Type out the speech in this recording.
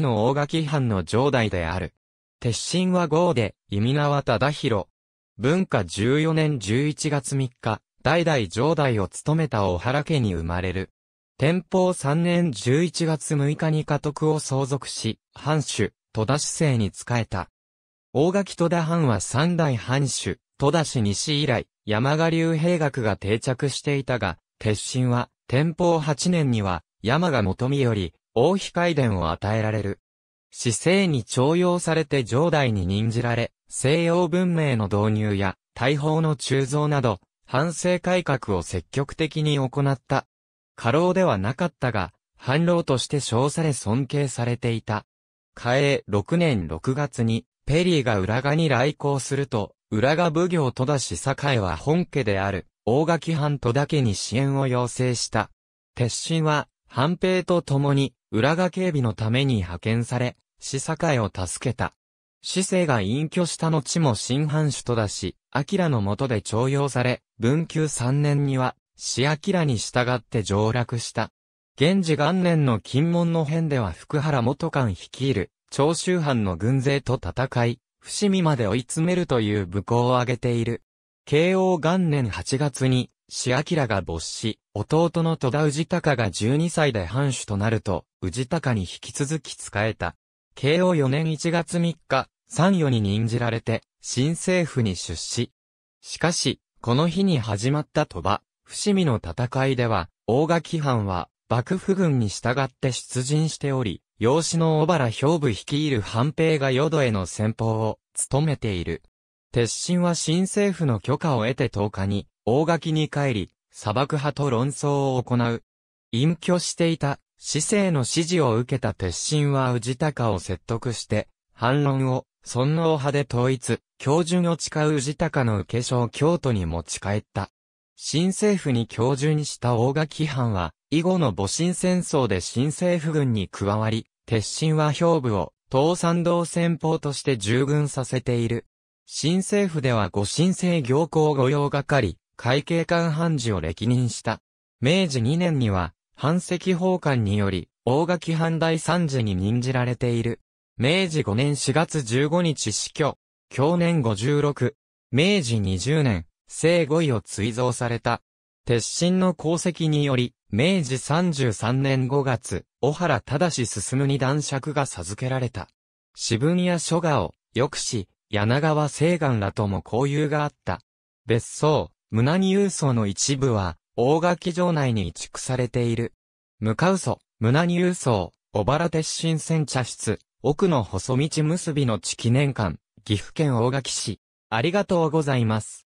の大垣藩の城代である。鉄心は豪で、意味名は忠広。文化14年11月3日、代々城代を務めた小原家に生まれる。天保3年11月6日に家督を相続し、藩主、戸田市政に仕えた。大垣戸田藩は三代藩主、戸田市西以来、山賀流兵学が定着していたが、鉄心は、天保8年には、山賀元美より、王妃階殿を与えられる。市政に徴用されて上代に任じられ、西洋文明の導入や大砲の鋳造など、反省改革を積極的に行った。過労ではなかったが、反労として称され尊敬されていた。嘉永6年6月に、ペリーが浦賀に来航すると、浦賀奉行戸田市栄は本家である、大垣藩戸田家に支援を要請した。鉄心は、藩兵と共に、浦賀警備のために派遣され、市境を助けた。市政が隠居した後も新藩主とだし、明の下で徴用され、文久三年には、市明に従って上洛した。現時元年の金門の変では福原元官率いる、長州藩の軍勢と戦い、伏見まで追い詰めるという武功を挙げている。慶応元年8月に、志明が没し、弟の戸田氏高が12歳で藩主となると、氏高に引き続き仕えた。慶応4年1月3日、三与に任じられて、新政府に出資。しかし、この日に始まった戸場、伏見の戦いでは、大垣藩は、幕府軍に従って出陣しており、養子の小原兵部率いる藩兵が淀への先方を務めている。鉄心は新政府の許可を得て10日に、大垣に帰り、砂漠派と論争を行う。隠居していた、市政の指示を受けた鉄心は氏高を説得して、反論を、尊王派で統一、教授を誓う氏高の受け書を京都に持ち帰った。新政府に教授にした大垣藩は、以後の戊辰戦争で新政府軍に加わり、鉄心は兵部を、東山道戦法として従軍させている。新政府では御新政行行御用係、会計官判事を歴任した。明治2年には、藩籍法官により、大垣藩第三次に任じられている。明治5年4月15日死去。去年56。明治20年、生五位を追贈された。鉄心の功績により、明治33年5月、小原正進に男爵が授けられた。私文や書画を、抑止、柳川西岸らとも交友があった。別荘、胸に郵送の一部は、大垣城内に移築されている。向かうそ、胸に郵送、小原鉄心線茶室、奥の細道結びの地記念館、岐阜県大垣市。ありがとうございます。